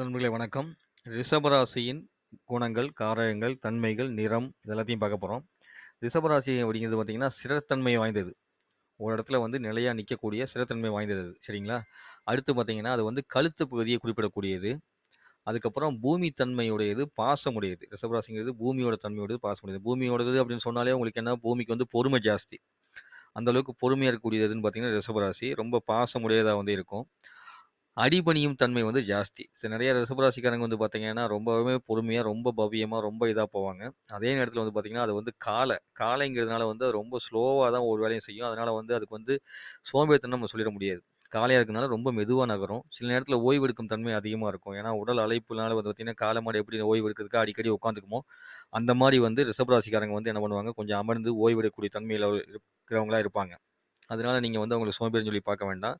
நண்பர்களே வணக்கம் ரிஷபராசியின் குணங்கள் காரகங்கள் தன்மைகள் நிறம் இதெல்லாத்தையும் பார்க்க போகிறோம் ரிஷபராசி அப்படிங்கிறது பார்த்திங்கன்னா சிறத்தன்மை வாய்ந்தது ஒரு இடத்துல வந்து நிலையாக நிற்கக்கூடிய சிறத்தன்மை வாய்ந்தது சரிங்களா அடுத்து பார்த்திங்கன்னா அது வந்து கழுத்து பகுதியை குறிப்பிடக்கூடியது அதுக்கப்புறம் பூமி தன்மையுடையது பாசமுடையது ரிஷபராசிங்கிறது பூமியோட தன்மையுடையது பாசமுடையது பூமியோடது அப்படின்னு சொன்னாலே உங்களுக்கு என்ன பூமிக்கு வந்து பொறுமை ஜாஸ்தி அந்தளவுக்கு பொறுமையாக இருக்கக்கூடியதுன்னு பார்த்தீங்கன்னா ரிஷபராசி ரொம்ப பாசமுடையதாக வந்து இருக்கும் அடிபணியும் தன்மை வந்து ஜாஸ்தி சரி நிறைய ரிசபராசிக்காரங்க வந்து பார்த்தீங்கன்னா ரொம்பவுமே பொறுமையாக ரொம்ப பவியமாக ரொம்ப இதாக போவாங்க அதே நேரத்தில் வந்து பார்த்தீங்கன்னா அது வந்து காலை காலைங்கிறதுனால வந்து அது ரொம்ப ஸ்லோவாக தான் ஒரு வேலையும் செய்யும் அதனால் வந்து அதுக்கு வந்து சோம்பேறித்தனம் நம்ம சொல்லிட முடியாது காலையாக இருக்கிறதுனால ரொம்ப மெதுவாக நகரும் சில நேரத்தில் ஓய்வு எடுக்கும் தன்மை அதிகமாக இருக்கும் ஏன்னா உடல் அழைப்புனால வந்து பார்த்திங்கன்னா காலை மாடு எப்படி ஓய்வு எடுக்கிறதுக்கு அடிக்கடி உட்காந்துக்குமோ அந்த மாதிரி வந்து ரிசபராசிக்காரங்க வந்து என்ன பண்ணுவாங்க கொஞ்சம் அமர்ந்து ஓய்வு எடுக்கக்கூடிய தன்மையில் இருக்கிறவங்களா இருப்பாங்க அதனால நீங்கள் வந்து அவங்களுக்கு சோம்பேறின்னு சொல்லி பார்க்க வேண்டாம்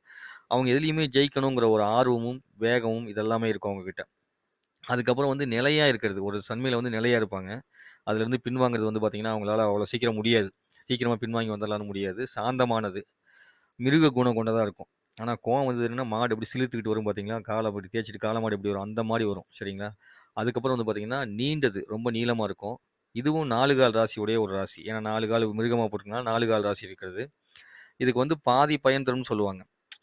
அவங்க எதுலேயுமே ஜெயிக்கணுங்கிற ஒரு ஆர்வமும் வேகமும் இதெல்லாமே இருக்கும் அவங்கக்கிட்ட அதுக்கப்புறம் வந்து நிலையாக இருக்கிறது ஒரு சன்மையில் வந்து நிலையாக இருப்பாங்க அதுலேருந்து பின்வாங்கிறது வந்து பார்த்திங்கன்னா அவங்களால அவ்வளோ சீக்கிரம் முடியாது சீக்கிரமாக பின்வாங்கி வந்துடலாம்னு முடியாது சாந்தமானது மிருக குணம் கொண்டதாக இருக்கும் ஆனால் கோவம் வந்து என்னன்னா மாடு எப்படி சிலுத்துக்கிட்டு வரும் பார்த்தீங்களா காலை அப்படி தேய்ச்சிட்டு காலை மாடு எப்படி வரும் அந்த மாதிரி வரும் சரிங்களா அதுக்கப்புறம் வந்து பார்த்திங்கன்னா நீண்டது ரொம்ப நீளமாக இருக்கும் இதுவும் நாலு கால் ராசியுடைய ஒரு ராசி ஏன்னா நாலு கால் மிருகமாக போட்டிருக்கனால நாலு கால் ராசி இருக்கிறது இதுக்கு வந்து பாதி பயன் தரும்னு சொல்லுவாங்க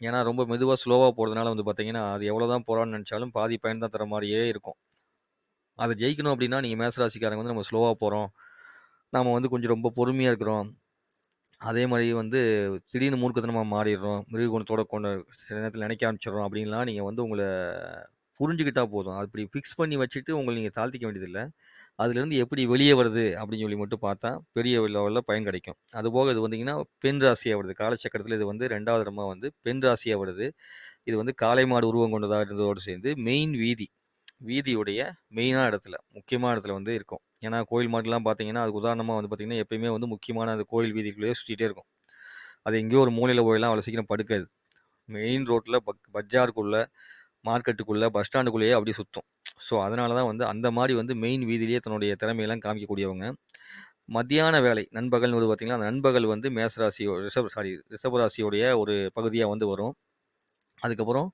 ஏன்னா ரொம்ப மெதுவாக ஸ்லோவாக போகிறதுனால வந்து பார்த்தீங்கன்னா அது எவ்வளோ தான் போகிறான்னு நினச்சாலும் பாதி பயன் தான் தர மாதிரியே இருக்கும் அதை ஜெயிக்கணும் அப்படின்னா நீங்கள் மேசராசிக்காரங்க வந்து நம்ம ஸ்லோவாக போகிறோம் நாம் வந்து கொஞ்சம் ரொம்ப பொறுமையாக இருக்கிறோம் அதே மாதிரி வந்து திடீர்னு மூர்க்கத்தனமாக மாறிடுறோம் மிருக குணத்தோட கொண்ட சில நேரத்தில் நினைக்க ஆரம்பிச்சிடுறோம் அப்படின்லாம் நீங்கள் வந்து உங்களை புரிஞ்சுக்கிட்டா போதும் அப்படி ஃபிக்ஸ் பண்ணி வச்சுட்டு உங்களை நீங்கள் தாழ்த்திக்க வேண்டியதில்லை அதுலேருந்து எப்படி வெளியே வருது அப்படின்னு சொல்லி மட்டும் பார்த்தா பெரிய லெவலில் பயன் கிடைக்கும் அதுபோக இது வந்தீங்கன்னா பெண் ராசியாக வருது காலச்சக்கரத்தில் இது வந்து ரெண்டாவது இடமா வந்து பெண் ராசியாக வருது இது வந்து காளை மாடு உருவம் கொண்டதாக இருந்ததோடு சேர்ந்து மெயின் வீதி வீதியுடைய மெயினான இடத்துல முக்கியமான இடத்துல வந்து இருக்கும் ஏன்னா கோயில் மாடலாம் பார்த்தீங்கன்னா அதுக்கு உதாரணமாக வந்து பார்த்திங்கன்னா எப்பயுமே வந்து முக்கியமான அந்த கோயில் வீதிக்குள்ளேயே சுற்றிகிட்டே இருக்கும் அது எங்கேயோ ஒரு மூலையில் போயெல்லாம் அவ்வளோ சீக்கிரம் படுக்காது மெயின் ரோட்டில் பக் பஜாருக்குள்ளே மார்க்கெட்டுக்குள்ளே பஸ் ஸ்டாண்டுக்குள்ளேயே அப்படியே சுற்றும் ஸோ அதனால தான் வந்து அந்த மாதிரி வந்து மெயின் வீதியிலேயே தன்னுடைய திறமையெல்லாம் காமிக்கக்கூடியவங்க மத்தியான வேலை நண்பகல்னு வந்து பார்த்திங்கன்னா நண்பகல் வந்து மேசராசியோ ரிஷப் சாரி ரிஷபராசியோடைய ஒரு பகுதியாக வந்து வரும் அதுக்கப்புறம்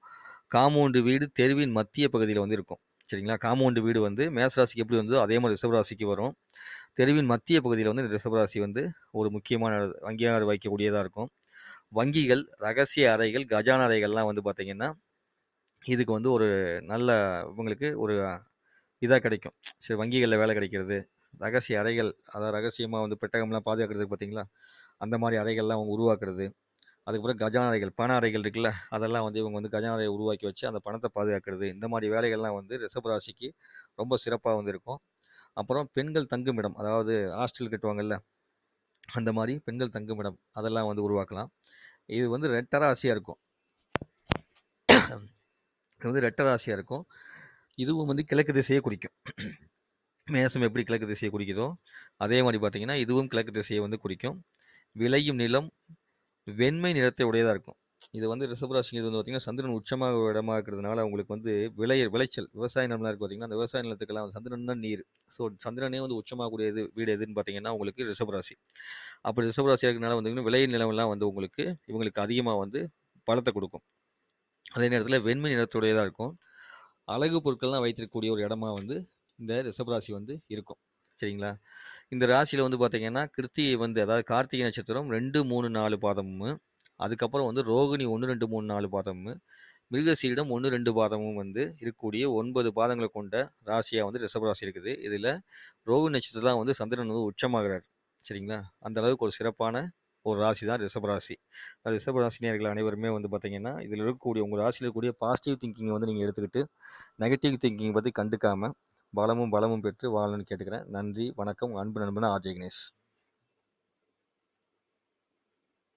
காமௌண்டு வீடு தெருவின் மத்திய பகுதியில் வந்து இருக்கும் சரிங்களா காமௌண்டு வீடு வந்து மேசராசிக்கு எப்படி வந்து அதே மாதிரி ரிஷபராசிக்கு வரும் தெருவின் மத்திய பகுதியில் வந்து ரிஷபராசி வந்து ஒரு முக்கியமான அங்கீகாரம் வைக்கக்கூடியதாக இருக்கும் வங்கிகள் ரகசிய அறைகள் கஜான அறைகள்லாம் வந்து பார்த்திங்கன்னா இதுக்கு வந்து ஒரு நல்ல இவங்களுக்கு ஒரு இதாக கிடைக்கும் சரி வங்கிகளில் வேலை கிடைக்கிறது ரகசிய அறைகள் அதாவது ரகசியமாக வந்து பெட்டகம்லாம் பாதுகாக்கிறதுக்கு பார்த்தீங்களா அந்த மாதிரி அறைகள்லாம் அவங்க உருவாக்குறது அதுக்கப்புறம் கஜான அறைகள் பண அறைகள் இருக்குல்ல அதெல்லாம் வந்து இவங்க வந்து கஜான அறையை உருவாக்கி வச்சு அந்த பணத்தை பாதுகாக்கிறது இந்த மாதிரி வேலைகள்லாம் வந்து ரிஷபராசிக்கு ரொம்ப சிறப்பாக வந்து இருக்கும் அப்புறம் பெண்கள் தங்குமிடம் அதாவது ஹாஸ்டல் கட்டுவாங்கல்ல அந்த மாதிரி பெண்கள் தங்குமிடம் அதெல்லாம் வந்து உருவாக்கலாம் இது வந்து ரெட்டராசியாக இருக்கும் இது வந்து ரெட்ட ராசியாக இருக்கும் இதுவும் வந்து கிழக்கு திசையை குறிக்கும் மேசம் எப்படி கிழக்கு திசையை குறிக்குதோ அதே மாதிரி பார்த்திங்கன்னா இதுவும் கிழக்கு திசையை வந்து குறிக்கும் விளையும் நிலம் வெண்மை நிறத்தை உடையதாக இருக்கும் இது வந்து இது வந்து பார்த்திங்கன்னா சந்திரன் உச்சமாக இடமா இருக்கிறதுனால அவங்களுக்கு வந்து விளைய விளைச்சல் விவசாய நிலம்லாம் இருக்குது பார்த்திங்கன்னா அந்த விவசாய நிலத்துக்கெல்லாம் சந்திரன் தான் நீர் ஸோ சந்திரனே வந்து உச்சமாகக்கூடிய இது வீடு எதுன்னு பார்த்தீங்கன்னா உங்களுக்கு ரிஷபராசி அப்படி ரிஷபராசியாக இருக்கிறதுனால வந்து விளைய நிலம்லாம் வந்து உங்களுக்கு இவங்களுக்கு அதிகமாக வந்து பலத்தை கொடுக்கும் அதே நேரத்தில் வெண்மை நிறத்துடையதாக இருக்கும் அழகு பொருட்கள்லாம் வைத்திருக்கக்கூடிய ஒரு இடமா வந்து இந்த ரிஷபராசி வந்து இருக்கும் சரிங்களா இந்த ராசியில் வந்து பார்த்திங்கன்னா கிருத்திகை வந்து அதாவது கார்த்திகை நட்சத்திரம் ரெண்டு மூணு நாலு பாதமும் அதுக்கப்புறம் வந்து ரோகிணி ஒன்று ரெண்டு மூணு நாலு பாதமும் மிருகசீலிடம் ஒன்று ரெண்டு பாதமும் வந்து இருக்கக்கூடிய ஒன்பது பாதங்களை கொண்ட ராசியாக வந்து ரிஷபராசி இருக்குது இதில் ரோகிணி நட்சத்திரம் தான் வந்து சந்திரன் வந்து உச்சமாகிறார் சரிங்களா அந்த அளவுக்கு ஒரு சிறப்பான ஒரு ராசி தான் ராசி ரிஷப ராசினியர்கள் அனைவருமே வந்து பார்த்திங்கன்னா இதில் இருக்கக்கூடிய உங்கள் ராசியில் இருக்கக்கூடிய பாசிட்டிவ் திங்கிங்கை வந்து நீங்கள் எடுத்துக்கிட்டு நெகட்டிவ் திங்கிங் பற்றி கண்டுக்காமல் பலமும் பலமும் பெற்று வாழணும்னு கேட்டுக்கிறேன் நன்றி வணக்கம் அன்பு நண்பன் ஆர் கணேஷ்